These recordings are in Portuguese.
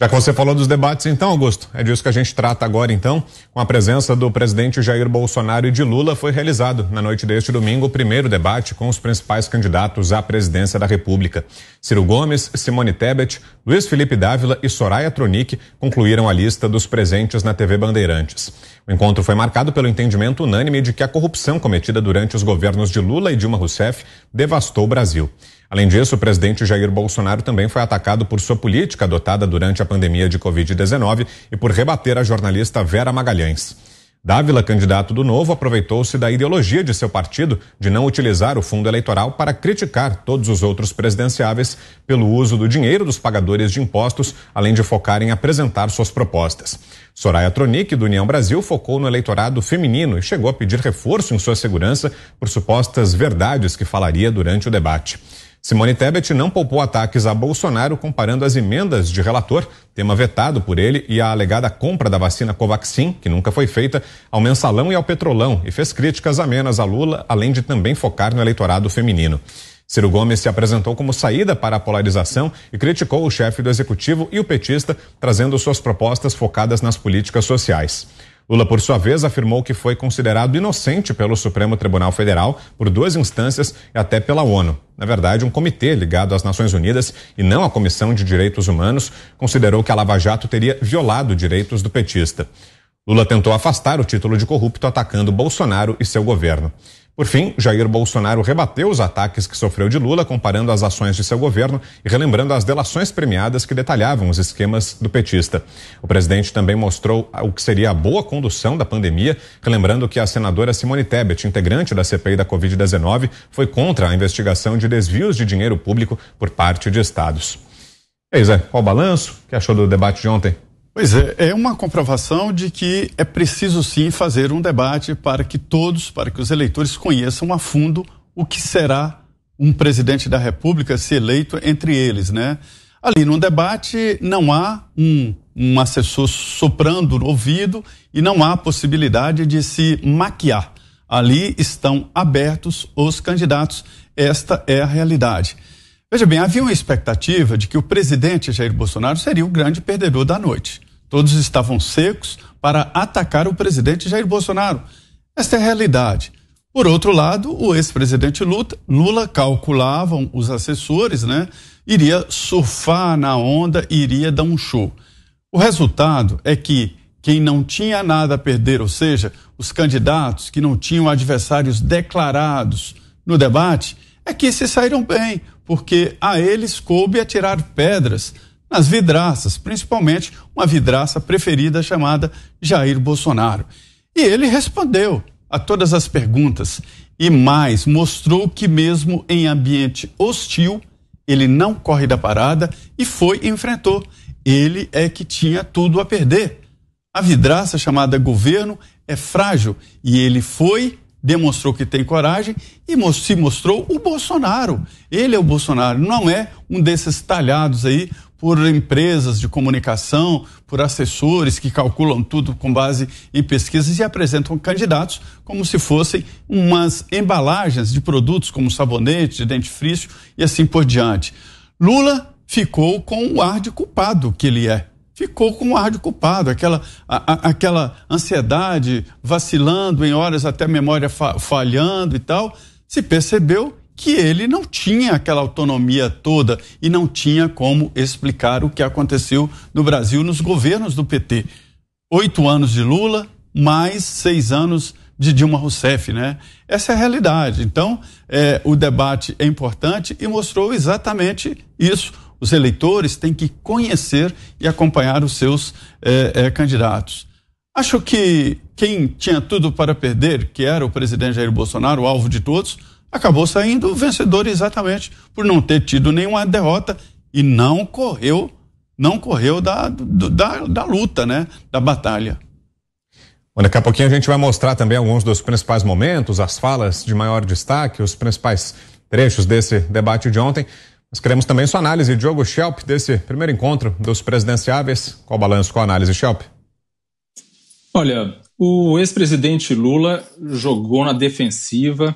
Já que você falou dos debates, então, Augusto, é disso que a gente trata agora, então, com a presença do presidente Jair Bolsonaro e de Lula, foi realizado na noite deste domingo o primeiro debate com os principais candidatos à presidência da República. Ciro Gomes, Simone Tebet, Luiz Felipe Dávila e Soraya Tronic concluíram a lista dos presentes na TV Bandeirantes. O encontro foi marcado pelo entendimento unânime de que a corrupção cometida durante os governos de Lula e Dilma Rousseff devastou o Brasil. Além disso, o presidente Jair Bolsonaro também foi atacado por sua política adotada durante a pandemia de Covid-19 e por rebater a jornalista Vera Magalhães. Dávila, candidato do Novo, aproveitou-se da ideologia de seu partido de não utilizar o fundo eleitoral para criticar todos os outros presidenciáveis pelo uso do dinheiro dos pagadores de impostos, além de focar em apresentar suas propostas. Soraya Tronic, do União Brasil, focou no eleitorado feminino e chegou a pedir reforço em sua segurança por supostas verdades que falaria durante o debate. Simone Tebet não poupou ataques a Bolsonaro comparando as emendas de relator, tema vetado por ele, e a alegada compra da vacina Covaxin, que nunca foi feita, ao mensalão e ao petrolão, e fez críticas amenas a Lula, além de também focar no eleitorado feminino. Ciro Gomes se apresentou como saída para a polarização e criticou o chefe do executivo e o petista, trazendo suas propostas focadas nas políticas sociais. Lula, por sua vez, afirmou que foi considerado inocente pelo Supremo Tribunal Federal por duas instâncias e até pela ONU. Na verdade, um comitê ligado às Nações Unidas e não à Comissão de Direitos Humanos considerou que a Lava Jato teria violado direitos do petista. Lula tentou afastar o título de corrupto atacando Bolsonaro e seu governo. Por fim, Jair Bolsonaro rebateu os ataques que sofreu de Lula, comparando as ações de seu governo e relembrando as delações premiadas que detalhavam os esquemas do petista. O presidente também mostrou o que seria a boa condução da pandemia, relembrando que a senadora Simone Tebet, integrante da CPI da Covid-19, foi contra a investigação de desvios de dinheiro público por parte de estados. Ei, é Zé, qual o balanço? O que achou do debate de ontem? Pois é, é uma comprovação de que é preciso sim fazer um debate para que todos, para que os eleitores conheçam a fundo o que será um presidente da República se eleito entre eles, né? Ali no debate não há um, um assessor soprando no ouvido e não há possibilidade de se maquiar. Ali estão abertos os candidatos. Esta é a realidade. Veja bem, havia uma expectativa de que o presidente Jair Bolsonaro seria o grande perdedor da noite. Todos estavam secos para atacar o presidente Jair Bolsonaro. Esta é a realidade. Por outro lado, o ex-presidente Lula calculavam os assessores, né? Iria surfar na onda iria dar um show. O resultado é que quem não tinha nada a perder, ou seja, os candidatos que não tinham adversários declarados no debate, é que se saíram bem, porque a eles coube atirar pedras nas vidraças, principalmente uma vidraça preferida chamada Jair Bolsonaro. E ele respondeu a todas as perguntas e mais, mostrou que mesmo em ambiente hostil, ele não corre da parada e foi e enfrentou. Ele é que tinha tudo a perder. A vidraça chamada governo é frágil e ele foi, demonstrou que tem coragem e se mostrou o Bolsonaro. Ele é o Bolsonaro, não é um desses talhados aí por empresas de comunicação, por assessores que calculam tudo com base em pesquisas e apresentam candidatos como se fossem umas embalagens de produtos como sabonete, dentifrício e assim por diante. Lula ficou com o ar de culpado que ele é. Ficou com o ar de culpado, aquela, a, a, aquela ansiedade vacilando em horas até a memória fa falhando e tal. Se percebeu, que ele não tinha aquela autonomia toda e não tinha como explicar o que aconteceu no Brasil nos governos do PT. Oito anos de Lula, mais seis anos de Dilma Rousseff, né? Essa é a realidade. Então, é, o debate é importante e mostrou exatamente isso. Os eleitores têm que conhecer e acompanhar os seus é, é, candidatos. Acho que quem tinha tudo para perder, que era o presidente Jair Bolsonaro, o alvo de todos, acabou saindo vencedor exatamente por não ter tido nenhuma derrota e não correu, não correu da, da, da luta, né? Da batalha. Bom, daqui a pouquinho a gente vai mostrar também alguns dos principais momentos, as falas de maior destaque, os principais trechos desse debate de ontem. Nós queremos também sua análise, Diogo Schelp, desse primeiro encontro dos presidenciáveis. Qual o balanço, qual a análise, Schelp? Olha, o ex-presidente Lula jogou na defensiva,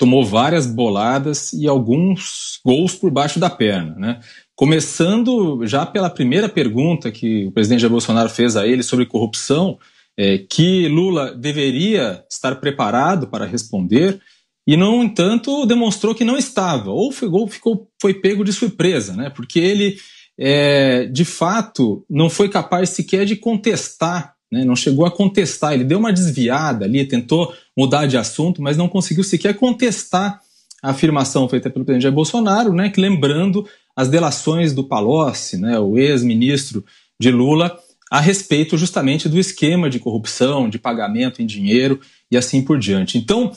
tomou várias boladas e alguns gols por baixo da perna, né? Começando já pela primeira pergunta que o presidente Jair Bolsonaro fez a ele sobre corrupção, é, que Lula deveria estar preparado para responder e, no entanto, demonstrou que não estava, ou foi, ficou, foi pego de surpresa, né? porque ele, é, de fato, não foi capaz sequer de contestar né? Não chegou a contestar, ele deu uma desviada ali, tentou mudar de assunto, mas não conseguiu sequer contestar a afirmação feita pelo presidente Jair Bolsonaro, né, que lembrando as delações do Palocci, né, o ex-ministro de Lula, a respeito justamente do esquema de corrupção, de pagamento em dinheiro e assim por diante. Então,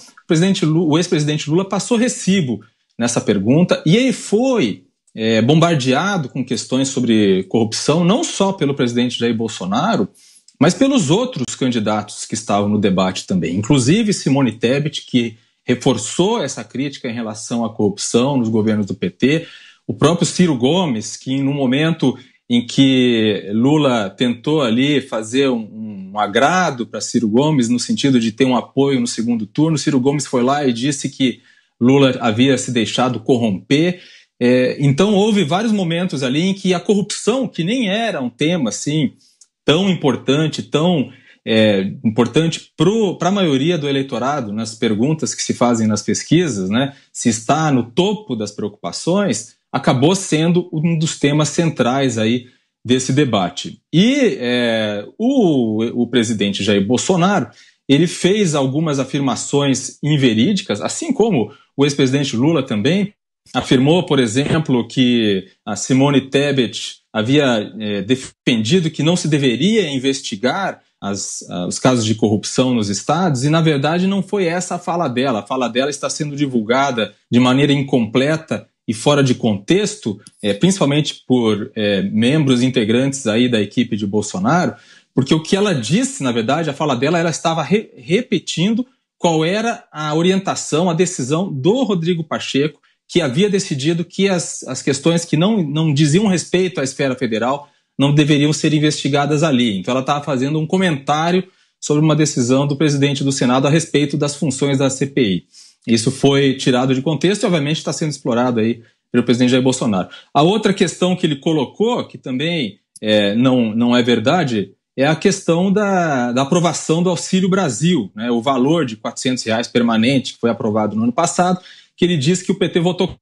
o, ex-presidente Lula passou recibo nessa pergunta e ele foi é, bombardeado com questões sobre corrupção, não só pelo presidente Jair Bolsonaro, mas pelos outros candidatos que estavam no debate também, inclusive Simone Tebet, que reforçou essa crítica em relação à corrupção nos governos do PT, o próprio Ciro Gomes, que no momento em que Lula tentou ali fazer um, um agrado para Ciro Gomes no sentido de ter um apoio no segundo turno, Ciro Gomes foi lá e disse que Lula havia se deixado corromper. É, então houve vários momentos ali em que a corrupção, que nem era um tema assim tão importante, tão é, importante para a maioria do eleitorado, nas né, perguntas que se fazem nas pesquisas, né, se está no topo das preocupações, acabou sendo um dos temas centrais aí desse debate. E é, o, o presidente Jair Bolsonaro ele fez algumas afirmações inverídicas, assim como o ex-presidente Lula também afirmou, por exemplo, que a Simone Tebet havia é, defendido que não se deveria investigar as, os casos de corrupção nos estados, e na verdade não foi essa a fala dela. A fala dela está sendo divulgada de maneira incompleta e fora de contexto, é, principalmente por é, membros integrantes aí da equipe de Bolsonaro, porque o que ela disse, na verdade, a fala dela, ela estava re repetindo qual era a orientação, a decisão do Rodrigo Pacheco que havia decidido que as, as questões que não, não diziam respeito à esfera federal não deveriam ser investigadas ali. Então, ela estava fazendo um comentário sobre uma decisão do presidente do Senado a respeito das funções da CPI. Isso foi tirado de contexto e, obviamente, está sendo explorado aí pelo presidente Jair Bolsonaro. A outra questão que ele colocou, que também é, não, não é verdade, é a questão da, da aprovação do Auxílio Brasil, né, o valor de R$ reais permanente que foi aprovado no ano passado que ele disse que o PT votou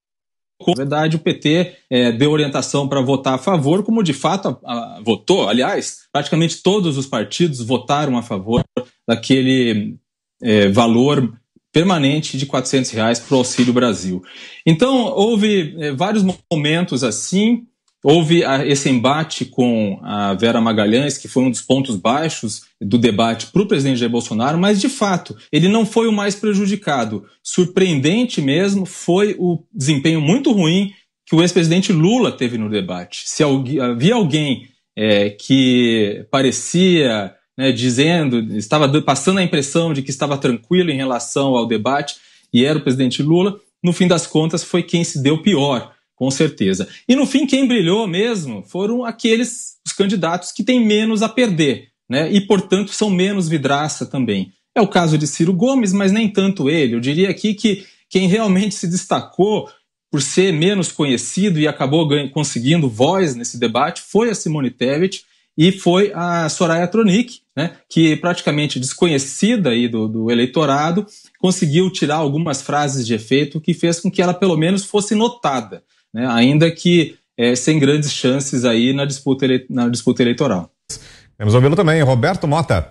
na verdade, o PT é, deu orientação para votar a favor, como de fato a, a, votou. Aliás, praticamente todos os partidos votaram a favor daquele é, valor permanente de 400 reais para o Auxílio Brasil. Então, houve é, vários momentos assim, Houve ah, esse embate com a Vera Magalhães, que foi um dos pontos baixos do debate para o presidente Jair Bolsonaro, mas de fato ele não foi o mais prejudicado. Surpreendente mesmo foi o desempenho muito ruim que o ex-presidente Lula teve no debate. Se havia alguém é, que parecia né, dizendo, estava passando a impressão de que estava tranquilo em relação ao debate, e era o presidente Lula, no fim das contas foi quem se deu pior com certeza. E no fim, quem brilhou mesmo foram aqueles os candidatos que têm menos a perder, né? E, portanto, são menos vidraça também. É o caso de Ciro Gomes, mas nem tanto ele. Eu diria aqui que quem realmente se destacou por ser menos conhecido e acabou conseguindo voz nesse debate foi a Simone Tebet e foi a Soraya Tronic, né, que praticamente desconhecida aí do, do eleitorado, conseguiu tirar algumas frases de efeito que fez com que ela pelo menos fosse notada né? ainda que é, sem grandes chances aí na disputa, ele, na disputa eleitoral. Temos ouvido também, Roberto Mota.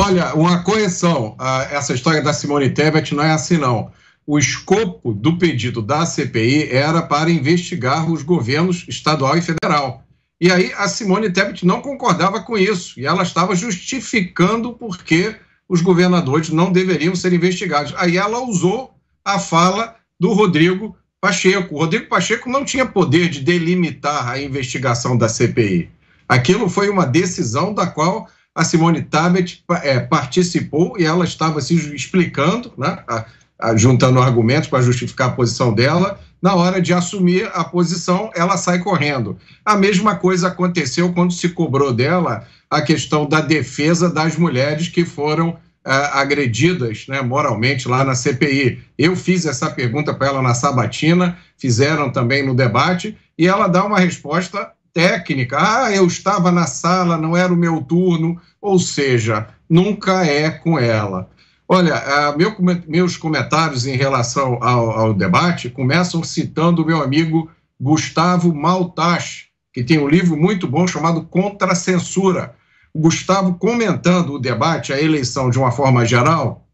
Olha, uma correção, essa história da Simone Tebet não é assim não. O escopo do pedido da CPI era para investigar os governos estadual e federal. E aí a Simone Tebet não concordava com isso, e ela estava justificando por que os governadores não deveriam ser investigados. Aí ela usou a fala do Rodrigo Pacheco. O Rodrigo Pacheco não tinha poder de delimitar a investigação da CPI. Aquilo foi uma decisão da qual a Simone Tabet é, participou e ela estava se explicando, né, a, a, juntando argumentos para justificar a posição dela. Na hora de assumir a posição, ela sai correndo. A mesma coisa aconteceu quando se cobrou dela a questão da defesa das mulheres que foram é, agredidas né, moralmente lá na CPI. Eu fiz essa pergunta para ela na sabatina, fizeram também no debate, e ela dá uma resposta técnica. Ah, eu estava na sala, não era o meu turno, ou seja, nunca é com ela. Olha, meu, meus comentários em relação ao, ao, debate começam citando o meu amigo Gustavo Maltache, que tem um livro muito bom chamado Contra Censura o Gustavo, comentando o debate, a eleição de uma forma geral,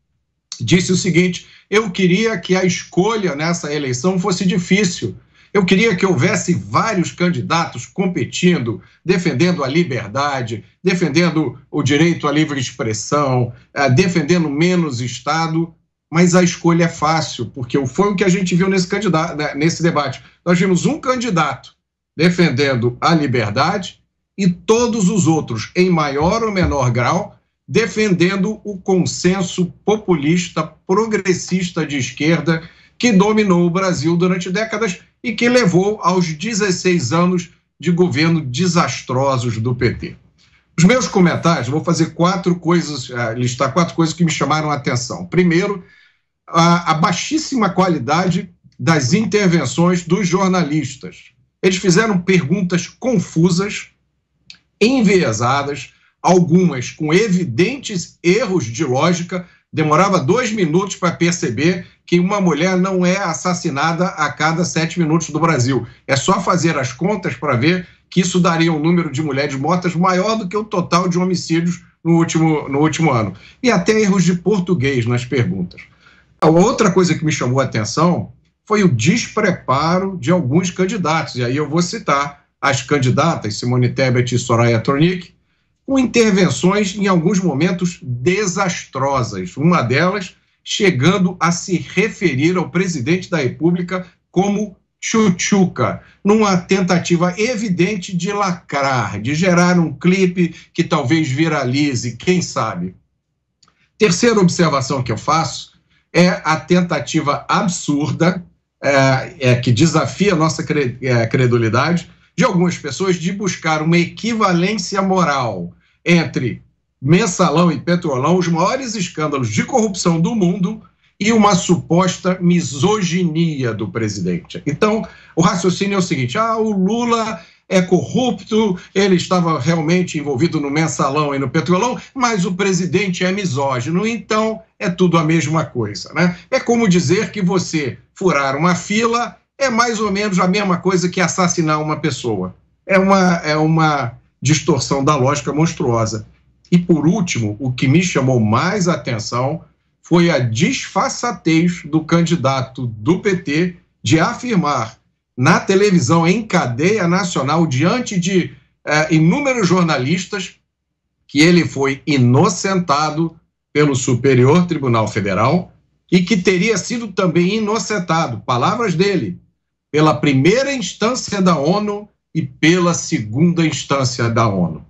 disse o seguinte: eu queria que a escolha nessa eleição fosse difícil. Eu queria que houvesse vários candidatos competindo, defendendo a liberdade, defendendo o direito à livre expressão, eh, defendendo menos Estado, mas a escolha é fácil, porque foi o que a gente viu nesse, candidato, né, nesse debate. Nós vimos um candidato defendendo a liberdade e todos os outros, em maior ou menor grau, defendendo o consenso populista, progressista de esquerda que dominou o Brasil durante décadas e que levou aos 16 anos de governo desastrosos do PT. Os meus comentários, vou fazer quatro coisas, eh, listar quatro coisas que me chamaram a atenção. Primeiro, a, a baixíssima qualidade das intervenções dos jornalistas. Eles fizeram perguntas confusas, enviesadas, algumas com evidentes erros de lógica. Demorava dois minutos para perceber que uma mulher não é assassinada a cada sete minutos do Brasil. É só fazer as contas para ver que isso daria um número de mulheres mortas maior do que o total de homicídios no último, no último ano. E até erros de português nas perguntas. A outra coisa que me chamou a atenção foi o despreparo de alguns candidatos, e aí eu vou citar as candidatas Simone Tebet e Soraya Tronic, com intervenções em alguns momentos desastrosas. Uma delas chegando a se referir ao presidente da República como Chuchuca, numa tentativa evidente de lacrar, de gerar um clipe que talvez viralize, quem sabe. Terceira observação que eu faço é a tentativa absurda, é, é que desafia a nossa é, credulidade, de algumas pessoas de buscar uma equivalência moral entre mensalão e petrolão, os maiores escândalos de corrupção do mundo e uma suposta misoginia do presidente. Então, o raciocínio é o seguinte: ah, o Lula é corrupto, ele estava realmente envolvido no mensalão e no petrolão, mas o presidente é misógino, então é tudo a mesma coisa, né? É como dizer que você furar uma fila é mais ou menos a mesma coisa que assassinar uma pessoa. É uma, é uma distorção da lógica monstruosa. E por último, o que me chamou mais atenção foi a disfarçatez do candidato do PT de afirmar na televisão em cadeia nacional, diante de eh, inúmeros jornalistas, que ele foi inocentado pelo Superior Tribunal Federal e que teria sido também inocentado, palavras dele, pela primeira instância da ONU e pela segunda instância da ONU.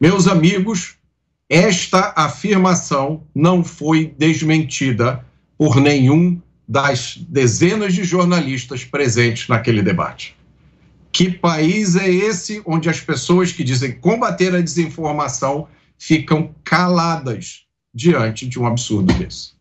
Meus amigos, esta afirmação não foi desmentida por nenhum das dezenas de jornalistas presentes naquele debate. Que país é esse onde as pessoas que dizem combater a desinformação ficam caladas diante de um absurdo desse?